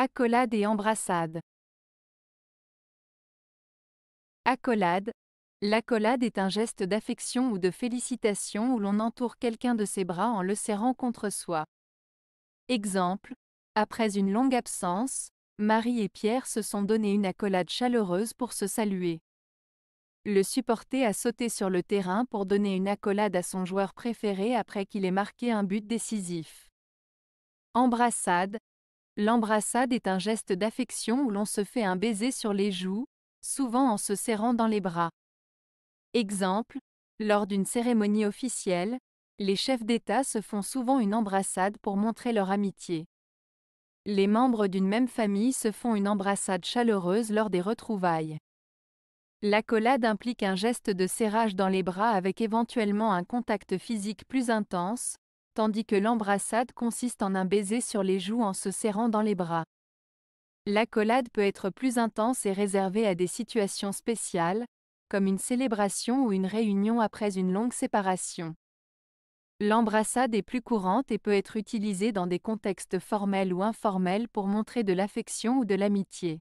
Accolade et embrassade. Accolade. L'accolade est un geste d'affection ou de félicitation où l'on entoure quelqu'un de ses bras en le serrant contre soi. Exemple. Après une longue absence, Marie et Pierre se sont donné une accolade chaleureuse pour se saluer. Le supporter a sauté sur le terrain pour donner une accolade à son joueur préféré après qu'il ait marqué un but décisif. Embrassade, L'embrassade est un geste d'affection où l'on se fait un baiser sur les joues, souvent en se serrant dans les bras. Exemple, lors d'une cérémonie officielle, les chefs d'État se font souvent une embrassade pour montrer leur amitié. Les membres d'une même famille se font une embrassade chaleureuse lors des retrouvailles. L'accolade implique un geste de serrage dans les bras avec éventuellement un contact physique plus intense, tandis que l'embrassade consiste en un baiser sur les joues en se serrant dans les bras. L'accolade peut être plus intense et réservée à des situations spéciales, comme une célébration ou une réunion après une longue séparation. L'embrassade est plus courante et peut être utilisée dans des contextes formels ou informels pour montrer de l'affection ou de l'amitié.